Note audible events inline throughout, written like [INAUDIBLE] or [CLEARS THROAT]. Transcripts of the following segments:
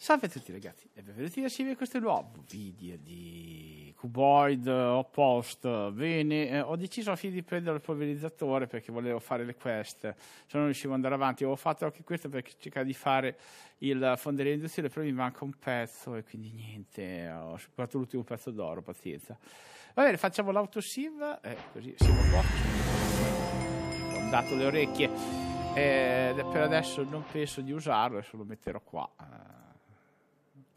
Salve a tutti ragazzi e benvenuti a Civi, questo è un nuovo video di Cuboid Oppost. Bene, eh, ho deciso alla fine di prendere il polverizzatore perché volevo fare le quest, cioè non riuscivo ad andare avanti. Ho fatto anche questo perché cercavo di fare il fonderia industriale, però mi manca un pezzo e quindi niente, ho superato l'ultimo pezzo d'oro, pazienza. Va bene, facciamo l'autosiv, eh, così siamo qua. Ho dato le orecchie. Eh, per adesso non penso di usarlo, adesso lo metterò qua eh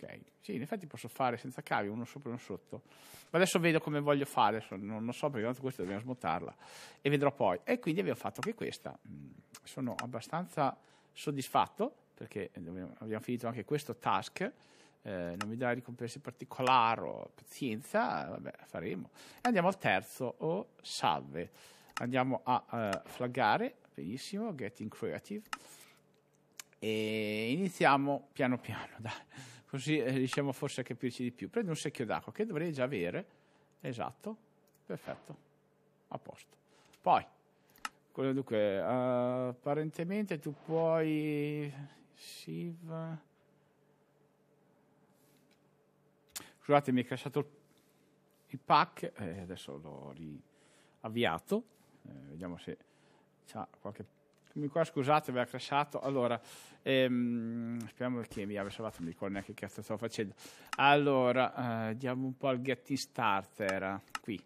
ok, sì, in effetti posso fare senza cavi, uno sopra e uno sotto. Ma adesso vedo come voglio fare, non, lo so perché tanto questa dobbiamo smontarla e vedrò poi. E quindi abbiamo fatto anche questa. Mm, sono abbastanza soddisfatto perché abbiamo finito anche questo task. Eh, non mi dà ricompense particolari o pazienza, vabbè, faremo. E Andiamo al terzo o oh, salve. Andiamo a uh, flaggare, benissimo, getting creative e iniziamo piano piano, [LAUGHS] dai così riusciamo eh, forse a capirci di più. Prendo un secchio d'acqua che dovrei già avere, esatto, perfetto, a posto. Poi, dunque, uh, apparentemente tu puoi... Siv... Scusate, mi è crashato il, il pack, eh, adesso l'ho riavviato, eh, vediamo se c'è qualche Eccomi qua, scusate, aveva crashato. Allora, ehm, speriamo che mi abbia salvato, non mi ricordo neanche che cazzo stavo facendo. Allora, eh, diamo un po' al getting starter qui.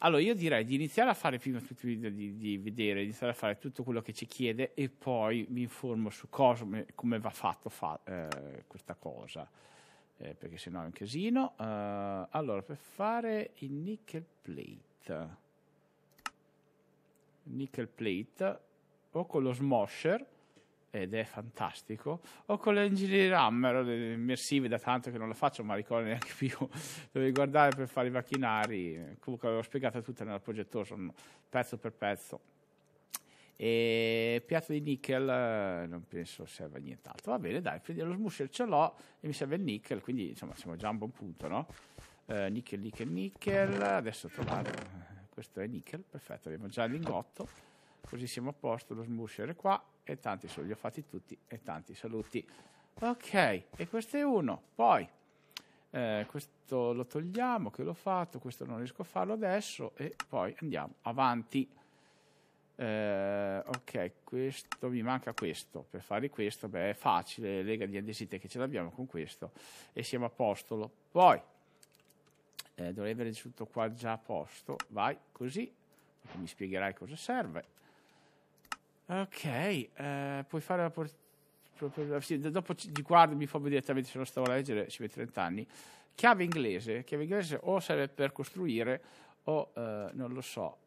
Allora, io direi di iniziare a fare prima tutti i video, di, di vedere, iniziare a fare tutto quello che ci chiede e poi mi informo su cosa, come va fatto fa, eh, questa cosa, eh, perché sennò è un casino. Uh, allora, per fare il nickel plate, nickel plate o con lo Smosher ed è fantastico, o con l'Engineering Hammer, immersive da tanto che non lo faccio, ma ricordo neanche più, [LAUGHS] dove guardare per fare i macchinari, comunque l'avevo spiegata tutta nel progetto, pezzo per pezzo. E piatto di nickel eh, non penso serva a nient'altro. Va bene, dai, quindi lo smusher ce l'ho e mi serve il nickel, quindi insomma siamo già a un buon punto, no? Eh, nickel, nickel, nickel, adesso trovare, eh, questo è nickel, perfetto, abbiamo già lingotto così siamo a posto, lo smusher è qua e tanti sono, li ho fatti tutti e tanti saluti. Ok, e questo è uno, poi eh, questo lo togliamo che l'ho fatto, questo non riesco a farlo adesso e poi andiamo avanti. Eh, ok, questo mi manca questo. Per fare questo, beh, è facile, lega di andesite che ce l'abbiamo con questo e siamo a posto. Poi eh, dovrei avere tutto qua già a posto. Vai così, mi spiegherai cosa serve. Ok, eh, puoi fare la portata. Sì, dopo di qua mi fa direttamente se lo stavo a leggere, ci vede 30 anni. Chiave inglese, chiave inglese o serve per costruire o eh, non lo so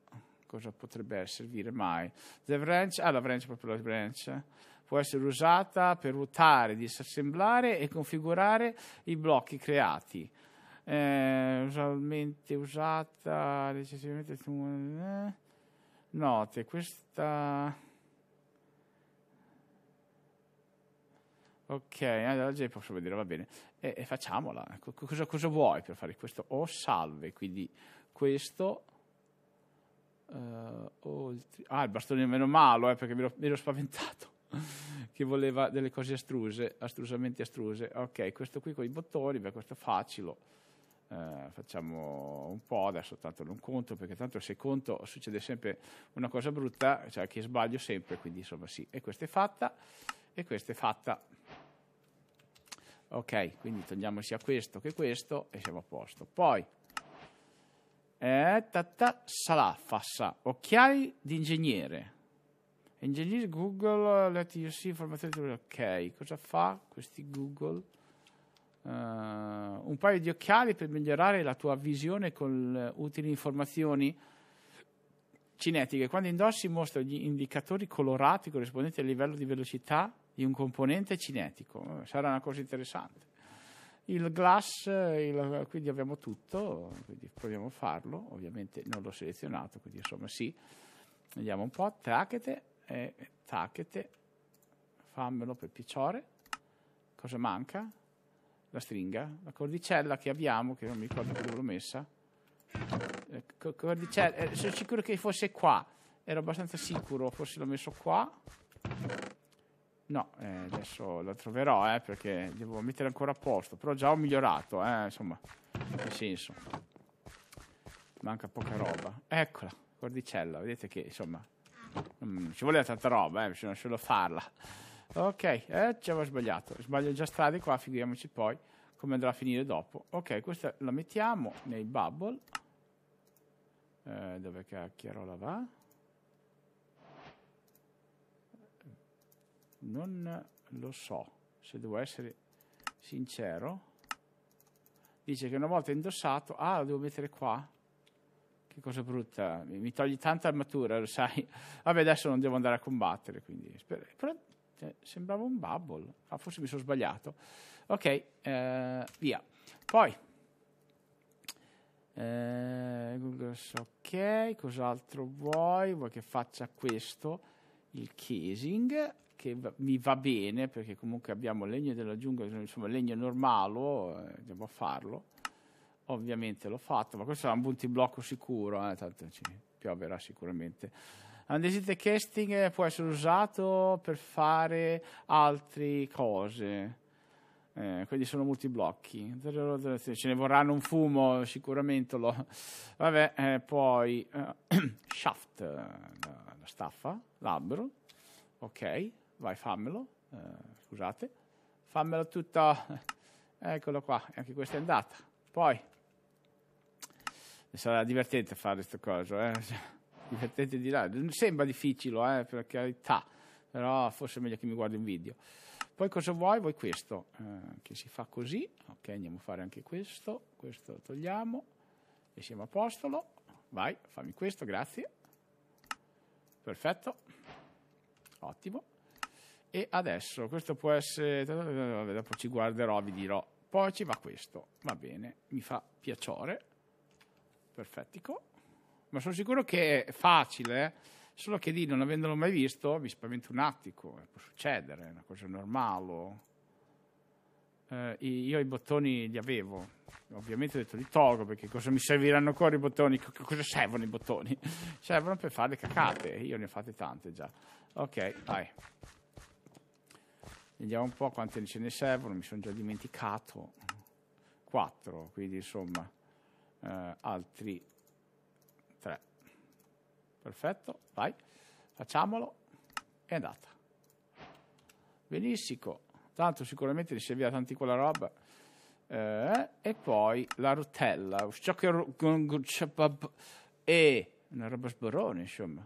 cosa potrebbe servire mai. The branch, ah la branch, proprio la branch, può essere usata per ruotare, disassemblare e configurare i blocchi creati. Eh, usualmente usata, decisamente... Eh, note, questa Ok, oggi eh, posso vedere, va bene. E, e facciamola. Ecco, cosa, cosa, vuoi per fare questo? O oh, salve, quindi questo... Uh, oltre... Ah, il bastone meno malo, eh, perché mi ero, mi ero spaventato. [LAUGHS] che voleva delle cose astruse, astrusamente astruse. Ok, questo qui con i bottoni, beh, questo è facile. Uh, facciamo un po', adesso tanto non conto, perché tanto se conto succede sempre una cosa brutta, cioè che sbaglio sempre, quindi insomma sì. E questa è fatta, e questa è fatta. Ok, quindi togliamo sia questo che questo e siamo a posto. Poi, eh, tata, salafassa, occhiali di ingegnere. Engineer Google, let you see informazioni. Ok, cosa fa questi Google? Uh, un paio di occhiali per migliorare la tua visione con eh, utili informazioni cinetiche. Quando indossi mostra gli indicatori colorati corrispondenti al livello di velocità di un componente cinetico, sarà una cosa interessante. Il glass, il, quindi abbiamo tutto, quindi proviamo a farlo, ovviamente non l'ho selezionato, quindi insomma sì, vediamo un po', tacchete, eh, tacchete, fammelo per piacere, cosa manca? La stringa, la cordicella che abbiamo, che non mi ricordo dove l'ho messa, eh, cordicella, eh, sono sicuro che fosse qua, ero abbastanza sicuro, forse l'ho messo qua, No, eh, adesso la troverò eh, perché devo mettere ancora a posto, però già ho migliorato, eh, insomma, nel senso. Manca poca roba. Eccola, cordicella, vedete che insomma non ci voleva tanta roba, eh, bisogna solo farla. Ok, eh, ci avevo sbagliato, sbaglio già strade qua, figuriamoci poi come andrà a finire dopo. Ok, questa la mettiamo nei bubble. Eh, dove cacchierola va? non lo so se devo essere sincero dice che una volta indossato ah lo devo mettere qua che cosa brutta mi togli tanta armatura lo sai [LAUGHS] vabbè adesso non devo andare a combattere quindi però cioè, sembrava un bubble ah, forse mi sono sbagliato ok eh, via poi eh, ok cos'altro vuoi vuoi che faccia questo il casing che va, mi va bene perché comunque abbiamo legno della giungla, insomma legno normale, eh, a farlo. Ovviamente l'ho fatto, ma questo è un blocco sicuro, eh, tanto ci pioverà sicuramente. Andesite casting eh, può essere usato per fare altre cose. Eh, quindi sono molti blocchi. Ce ne vorranno un fumo, sicuramente. Lo... Vabbè, eh, poi eh, [CLEARS THROAT] shaft, eh, la, la, staffa, l'albero. Ok vai fammelo, eh, scusate, fammelo tutta, [LAUGHS] eccolo qua, anche questa è andata. Poi, sarà divertente fare questa cosa, eh? [LAUGHS] divertente di là, sembra difficile, eh, per carità, però forse è meglio che mi guardi un video. Poi cosa vuoi? Vuoi questo, eh, che si fa così, ok, andiamo a fare anche questo, questo lo togliamo, e siamo a postolo, vai, fammi questo, grazie, perfetto, ottimo e adesso questo può essere dopo ci guarderò vi dirò poi ci va questo va bene mi fa piacere perfettico ma sono sicuro che è facile eh? solo che lì non avendolo mai visto mi spavento un attimo eh, può succedere è una cosa normale eh, io i bottoni li avevo ovviamente ho detto li tolgo perché cosa mi serviranno ancora i bottoni C- cosa servono i bottoni [LAUGHS] servono per fare le cacate io ne ho fatte tante già ok vai Vediamo un po' quante ce ne servono, mi sono già dimenticato. 4, quindi insomma eh, altri 3. Perfetto, vai, facciamolo. È andata. Benissimo, tanto sicuramente ti servirà tanti quella roba. Eh, e poi la rotella. E una roba sborrone, insomma.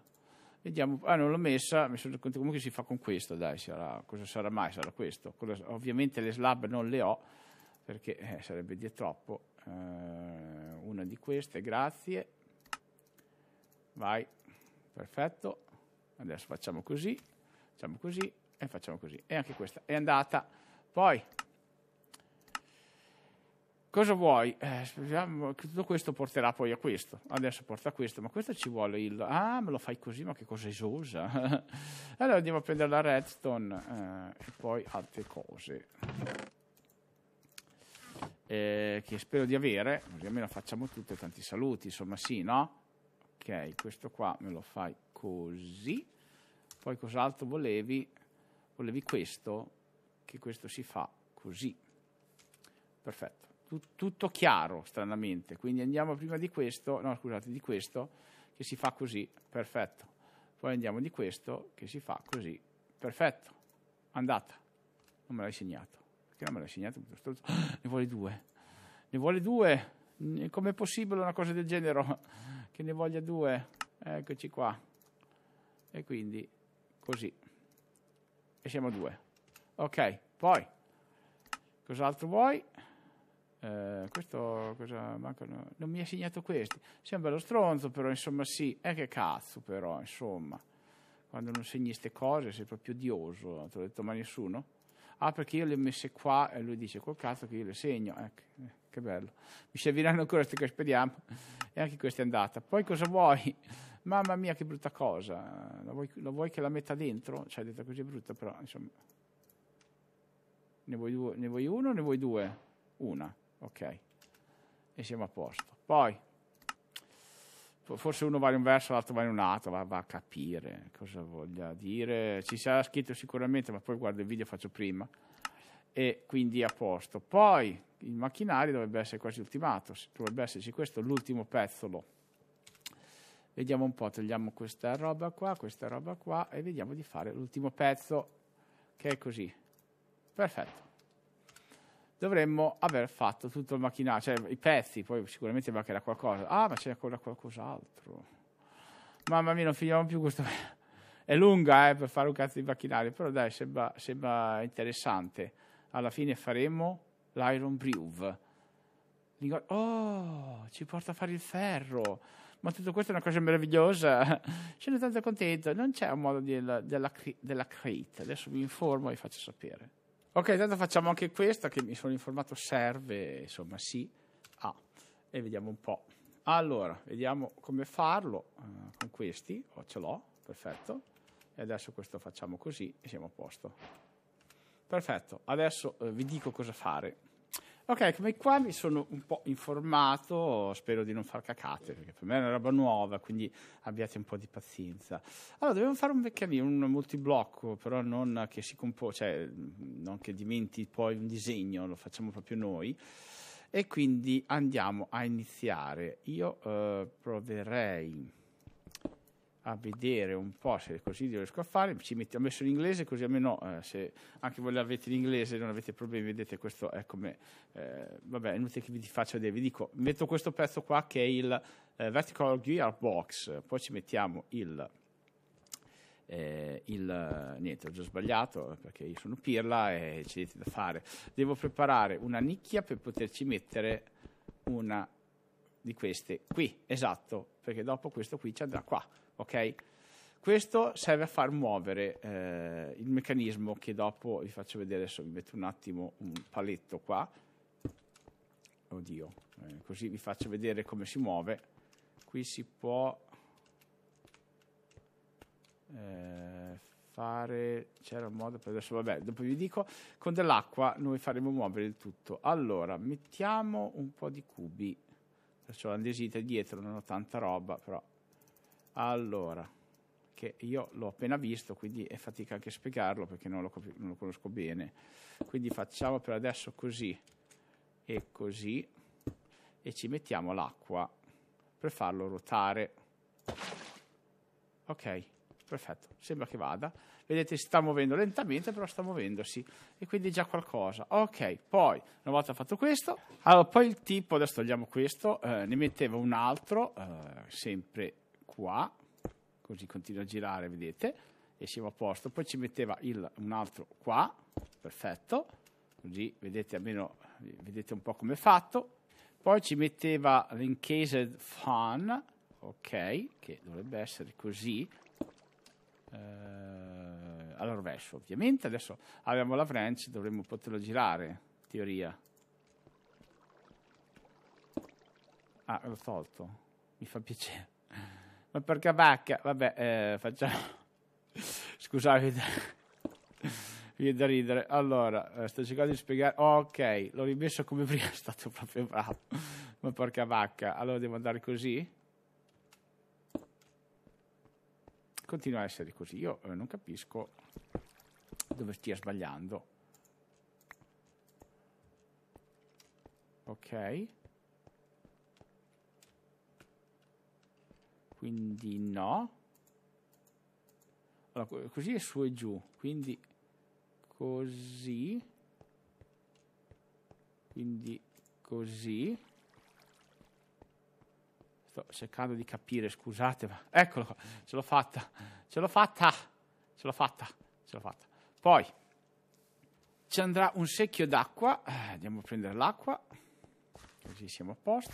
Vediamo, ah non l'ho messa, mi sono conto comunque si fa con questo, dai, sarà, cosa sarà mai? Sarà questo. Cosa, ovviamente le slab non le ho, perché eh, sarebbe di troppo. Eh, una di queste, grazie. Vai, perfetto. Adesso facciamo così, facciamo così e facciamo così. E anche questa è andata. Poi cosa vuoi? Eh, tutto questo porterà poi a questo, adesso porta a questo, ma questo ci vuole il... Ah, me lo fai così, ma che cosa esosa! [LAUGHS] allora andiamo a prendere la redstone eh, e poi altre cose. Eh, che spero di avere, così almeno facciamo tutte tanti saluti, insomma sì, no? Ok, questo qua me lo fai così. Poi cos'altro volevi? Volevi questo, che questo si fa così. Perfetto tut, tutto chiaro stranamente, quindi andiamo prima di questo, no scusate, di questo che si fa così, perfetto, poi andiamo di questo che si fa così, perfetto, andata, non me l'hai segnato, perché non me l'hai segnato? [GASPS] Ne vuole due, ne vuole due, com'è possibile una cosa del genere oh, che ne voglia due? Eccoci qua, e quindi così, e siamo due, ok, poi cos'altro vuoi? Eh, questo cosa manca, no, non mi ha segnato questi. Sembra lo stronzo, però insomma sì, è eh, che cazzo però, insomma. Quando non segni queste cose sei proprio odioso, non te l'ho detto mai nessuno. Ah, perché io le ho messe qua e lui dice col cazzo che io le segno. Ecco, eh, che bello. Mi serviranno ancora queste che spediamo. E anche questa è andata. Poi cosa vuoi? Mamma mia, che brutta cosa. Lo vuoi, lo vuoi che la metta dentro? Cioè, detta così brutta, però insomma. Ne vuoi, due, ne vuoi uno o ne vuoi due? Una ok, e siamo a posto. Poi, forse uno va in un verso, l'altro va in un altro, va, va, a capire cosa voglia dire, ci sarà scritto sicuramente, ma poi guardo il video faccio prima, e quindi a posto. Poi, il macchinario dovrebbe essere quasi ultimato, dovrebbe esserci questo, l'ultimo pezzolo. Vediamo un po', togliamo questa roba qua, questa roba qua, e vediamo di fare l'ultimo pezzo, che è così. Perfetto dovremmo aver fatto tutto il macchinario, cioè i pezzi, poi sicuramente mancherà qualcosa. Ah, ma c'è ancora qualcos'altro. Mamma mia, non finiamo più questo. [LAUGHS] È lunga eh, per fare un cazzo di macchinario, però dai, sembra, sembra interessante. Alla fine faremo l'Iron Brew. Oh, ci porta a fare il ferro. Ma tutto questo è una cosa meravigliosa. [LAUGHS] Sono tanto contento. Non c'è un modo di, della, della crate. Adesso vi informo e vi faccio sapere. Ok, intanto facciamo anche questa che mi sono informato serve, insomma sì, ah, e vediamo un po'. Allora, vediamo come farlo uh, con questi, oh, ce l'ho, perfetto, e adesso questo facciamo così e siamo a posto. Perfetto, adesso uh, vi dico cosa fare. Ok, come qua mi sono un po' informato, spero di non far cacate, perché per me è una roba nuova, quindi abbiate un po' di pazienza. Allora, dobbiamo fare un vecchiamino, un multiblocco, però non che si compo- cioè non che diventi poi un disegno, lo facciamo proprio noi. E quindi andiamo a iniziare. Io eh, proverei a vedere un po' se così riesco a fare, ci metto, ho messo l'inglese così almeno eh, se anche voi l'avete in inglese non avete problemi, vedete questo è come, eh, vabbè è inutile che vi faccia vedere, vi dico metto questo pezzo qua che è il eh, Vertical Gearbox, poi ci mettiamo il, eh, il niente ho già sbagliato eh, perché io sono pirla e c'è niente da fare, devo preparare una nicchia per poterci mettere una di queste qui, esatto, perché dopo questo qui ci andrà qua Ok? Questo serve a far muovere eh, il meccanismo che dopo vi faccio vedere, adesso vi metto un attimo un paletto qua, oddio, eh, così vi faccio vedere come si muove. Qui si può eh, fare, c'era un modo per adesso, vabbè, dopo vi dico, con dell'acqua noi faremo muovere il tutto. Allora, mettiamo un po' di cubi, Faccio l'andesita dietro, non ho tanta roba, però allora, che io l'ho appena visto, quindi è fatica anche spiegarlo perché non lo, non lo conosco bene. Quindi facciamo per adesso così e così e ci mettiamo l'acqua per farlo ruotare. Ok, perfetto, sembra che vada. Vedete, si sta muovendo lentamente, però sta muovendosi e quindi è già qualcosa. Ok, poi una volta fatto questo, allora poi il tipo, adesso togliamo questo, eh, ne mettevo un altro, eh, sempre qua, così continua a girare, vedete, e siamo a posto. Poi ci metteva il, un altro qua, perfetto, così vedete almeno vedete un po' come è fatto. Poi ci metteva l'encased fan, ok, che dovrebbe essere così, eh, alla rovescia ovviamente. Adesso abbiamo la wrench, dovremmo poterlo girare, in teoria. Ah, l'ho tolto, mi fa piacere ma perché vacca? Vabbè, eh, facciamo. [LAUGHS] Scusate, viene da ridere. Allora, eh, sto cercando di spiegare. ok, l'ho rimesso come prima, [LAUGHS] è stato proprio bravo. ma porca vacca, allora devo andare così? Continua a essere così. Io eh, non capisco dove stia sbagliando. Ok. quindi no allora, così è su e giù quindi così quindi così sto cercando di capire scusate ma eccolo qua ce l'ho fatta ce l'ho fatta ce l'ho fatta ce l'ho fatta poi ci andrà un secchio d'acqua eh, andiamo a prendere l'acqua così siamo a posto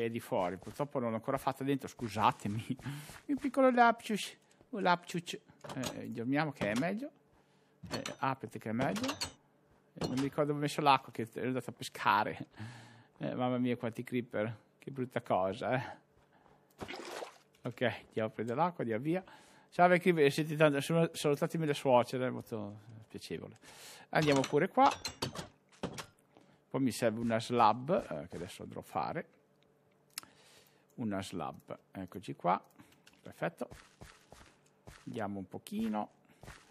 che è di fuori. Purtroppo non l'ho ancora fatta dentro, scusatemi. [LAUGHS] Il piccolo lapcius. lapcius. Eh, eh, dormiamo che è meglio. Eh, apriti che è meglio. Eh, non mi ricordo dove ho messo l'acqua che è andato a pescare. Eh, mamma mia, quanti creeper. Che brutta cosa, eh. Ok, andiamo a prendere l'acqua, andiamo via. Salve creeper, siete tanto, sono salutatemi le suocere, eh, molto piacevole. Andiamo pure qua. Poi mi serve una slab, eh, che adesso andrò a fare una slab. Eccoci qua, perfetto. Andiamo un pochino.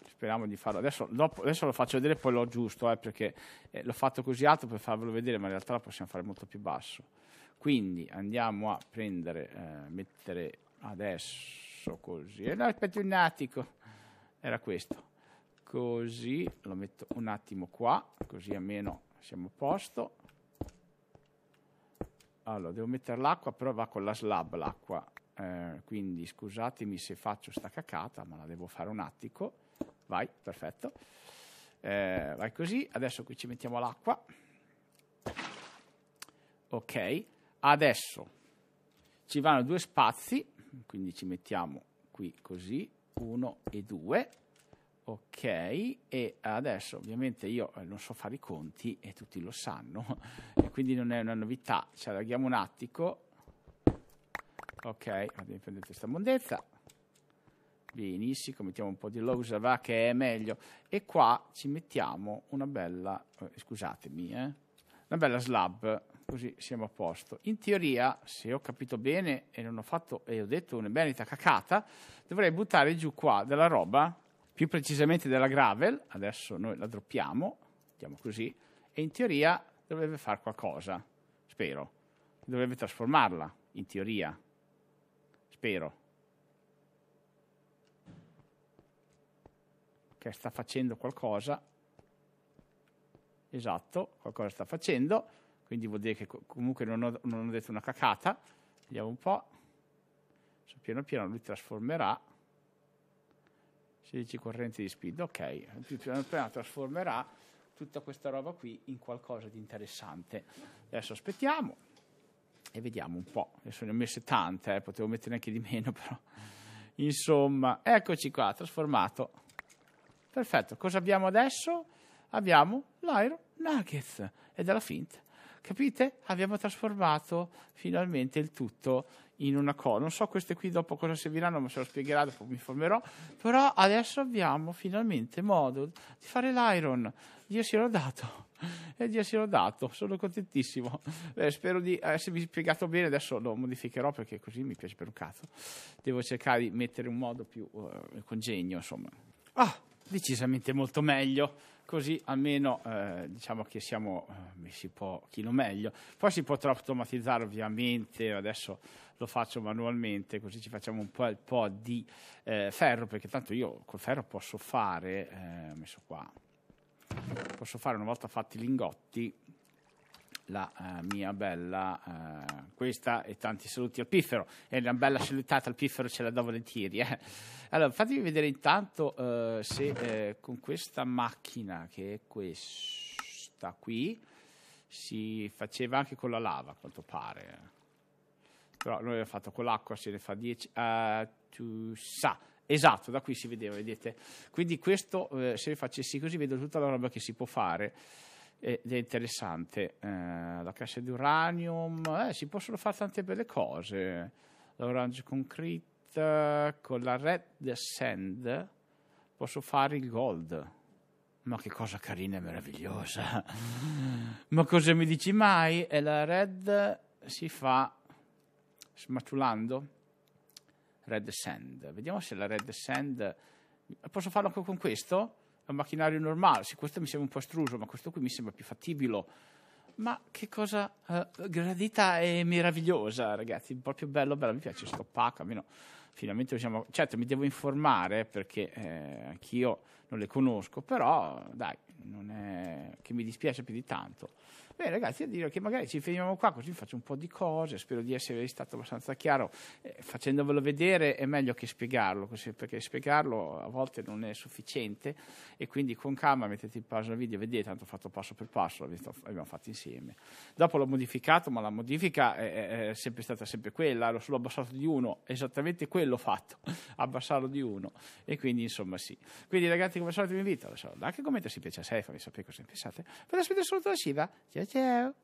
Speriamo di farlo. Adesso, dopo, adesso lo faccio vedere, poi l'ho giusto, eh, perché eh, l'ho fatto così alto per farvelo vedere, ma in realtà lo possiamo fare molto più basso. Quindi andiamo a prendere, eh, mettere adesso così. Eh, no, aspetta un attimo. Era questo. Così, lo metto un attimo qua, così almeno siamo a posto allora, devo mettere l'acqua, però va con la slab l'acqua. Eh, quindi scusatemi se faccio sta cacata, ma la devo fare un attico. Vai, perfetto. Eh, vai così. Adesso qui ci mettiamo l'acqua. Ok. Adesso ci vanno due spazi, quindi ci mettiamo qui così, uno e due ok e adesso ovviamente io eh, non so fare i conti e tutti lo sanno [LAUGHS] e quindi non è una novità ci allarghiamo un attico ok prendete questa mondezza benissimo mettiamo un po' di losa va che è meglio e qua ci mettiamo una bella eh, scusatemi eh, una bella slab così siamo a posto in teoria se ho capito bene e non ho fatto e ho detto una benita cacata dovrei buttare giù qua della roba più precisamente della gravel, adesso noi la droppiamo, diciamo così, e in teoria dovrebbe fare qualcosa, spero. Dovrebbe trasformarla, in teoria, spero. Che sta facendo qualcosa, esatto, qualcosa sta facendo, quindi vuol dire che comunque non ho, non ho detto una cacata, vediamo un po', piano piano lui trasformerà, 16 correnti di speed, ok, appena trasformerà tutta questa roba qui in qualcosa di interessante. Adesso aspettiamo e vediamo un po'. Adesso ne ho messe tante, eh, potevo metterne anche di meno, [LAUGHS] però. Insomma, eccoci qua, trasformato. Perfetto, cosa abbiamo adesso? Abbiamo l'Iron Nuggets ed è la finta. Capite? Abbiamo trasformato finalmente il tutto in una cosa. Non so queste qui dopo cosa serviranno, ma se lo spiegherà dopo mi informerò. Però adesso abbiamo finalmente modo di fare l'iron. Dio l'ho dato. E Dio l'ho dato. sono contentissimo. Eh, spero di esservi spiegato bene, adesso lo modificherò perché così mi piace per un cazzo. Devo cercare di mettere un modo più uh, congegno, insomma. Ah, decisamente molto meglio così almeno eh, diciamo che siamo eh, messi un po' chi meglio. Poi si potrà automatizzare ovviamente, adesso lo faccio manualmente, così ci facciamo un po', po di eh, ferro, perché tanto io col ferro posso fare, eh, messo qua, posso fare una volta fatti i lingotti, la eh, mia bella eh, questa e tanti saluti al piffero e una bella salutata al piffero ce la do volentieri eh. allora fatemi vedere intanto eh, se eh, con questa macchina che è questa qui si faceva anche con la lava a quanto pare eh. però noi l'abbiamo fatto con l'acqua se ne fa 10 tu sa Esatto, da qui si vedeva, vedete. Quindi questo, se facessi così, vedo tutta la roba che si può fare ed è interessante. Eh, la cassa di uranium, eh, si possono fare tante belle cose. L'orange concrete con la red sand posso fare il gold. Ma che cosa carina e meravigliosa! [LAUGHS] Ma cosa mi dici mai? E la red si fa smaciulando red sand. Vediamo se la red sand posso farlo anche con questo un macchinario normale. Sì, questo mi sembra un po' estruso, ma questo qui mi sembra più fattibile. Ma che cosa eh, gradita e meravigliosa, ragazzi, proprio bello, bello, mi piace sto pack, almeno finalmente siamo. Certo, mi devo informare perché eh, anch'io non le conosco, però dai, non è che mi dispiace più di tanto. Beh, ragazzi, a dire che magari ci fermiamo qua così faccio un po' di cose, spero di essere stato abbastanza chiaro, eh, facendovelo vedere è meglio che spiegarlo, così, perché spiegarlo a volte non è sufficiente e quindi con calma mettete in pausa il video, vedete, tanto fatto passo per passo, l'abbiamo fatto insieme. Dopo l'ho modificato, ma la modifica è, è sempre stata sempre quella, l'ho solo abbassato di uno, esattamente quello fatto, [LAUGHS] abbassarlo di uno e quindi insomma sì. Quindi ragazzi come al solito vi invito, anche commento se piace a sé, fammi sapere cosa ne pensate. Per la sfida assoluta da Siva, ciao Ciao, ciao.